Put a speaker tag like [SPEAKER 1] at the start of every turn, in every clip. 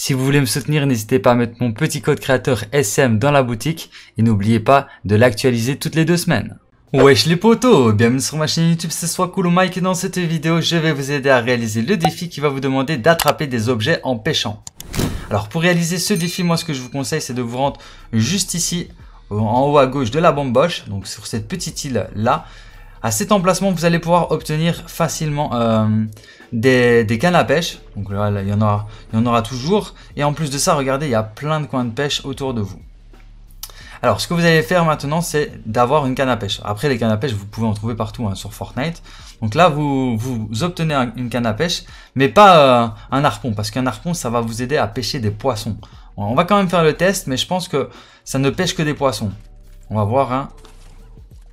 [SPEAKER 1] Si vous voulez me soutenir, n'hésitez pas à mettre mon petit code créateur SM dans la boutique et n'oubliez pas de l'actualiser toutes les deux semaines. Wesh les potos, bienvenue sur ma chaîne YouTube, c'est soit cool Mike et dans cette vidéo je vais vous aider à réaliser le défi qui va vous demander d'attraper des objets en pêchant. Alors pour réaliser ce défi, moi ce que je vous conseille c'est de vous rendre juste ici en haut à gauche de la bamboche, donc sur cette petite île là. À cet emplacement, vous allez pouvoir obtenir facilement euh, des, cannes à pêche. Donc là, il y, en aura, en aura toujours. Et en plus de ça, regardez, il y a plein de coins de pêche autour de vous. Alors, ce que vous allez faire maintenant, c'est d'avoir une canne à pêche. Après, les cannes à pêche, vous pouvez en trouver partout hein, sur Fortnite. Donc là, vous, obtenez une canne à pêche, mais pas euh, un harpon, parce qu'un harpon, ça va vous aider à pêcher des poissons. On va quand même faire le test, mais je pense que ça ne pêche que des poissons. On va voir, un hein.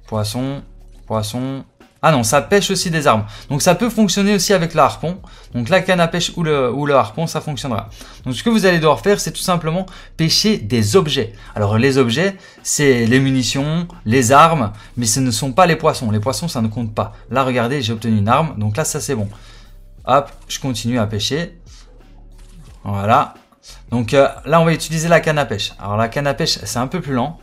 [SPEAKER 1] Poisson, Poisson. Ah non, ça pêche aussi des armes. Donc ça peut fonctionner aussi avec le harpon. Donc la canne à pêche ou le, harpon, ça fonctionnera. Donc ce que vous allez devoir faire, c'est tout simplement pêcher des objets. Alors les objets, c'est les munitions, les armes, mais ce ne sont pas les poissons. Les poissons, ça ne compte pas. Là, regardez, j'ai obtenu une arme. Donc là, ça c'est bon. Hop, je continue à pêcher. Voilà. Donc euh, là, on va utiliser la canne à pêche. Alors la canne à pêche, c'est un peu plus lent.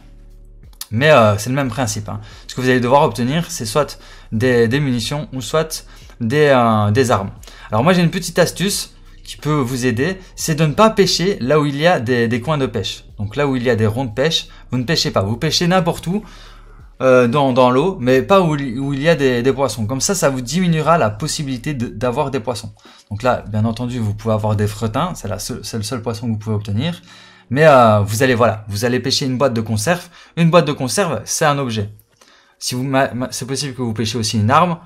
[SPEAKER 1] Mais euh, c'est le même principe. Hein. Ce que vous allez devoir obtenir, c'est soit des, munitions ou soit euh, des, armes. Alors moi j'ai une petite astuce qui peut vous aider, c'est de ne pas pêcher là où il y a des, coins de pêche. Donc là où il y a des ronds de pêche, vous ne pêchez pas. Vous pêchez n'importe où euh, dans, l'eau, mais pas où, où il y a des, poissons. Comme ça, ça vous diminuera la possibilité d'avoir des poissons. Donc là, bien entendu, vous pouvez avoir des fretins, c'est le seul poisson que vous pouvez obtenir. Mais euh, vous allez voilà, vous allez pêcher une boîte de conserve. Une boîte de conserve, c'est un objet. Si c'est possible que vous pêchiez aussi une arme.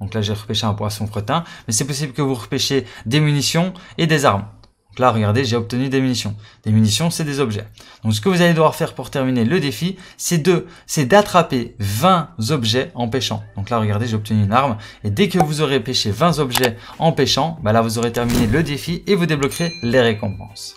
[SPEAKER 1] Donc là, j'ai repêché un poisson fretin. Mais c'est possible que vous repêchiez des munitions et des armes. Donc là, regardez, j'ai obtenu des munitions. Des munitions, c'est des objets. Donc ce que vous allez devoir faire pour terminer le défi, c'est de, c'est d'attraper 20 objets en pêchant. Donc là, regardez, j'ai obtenu une arme. Et dès que vous aurez pêché 20 objets en pêchant, bah là, vous aurez terminé le défi et vous débloquerez les récompenses.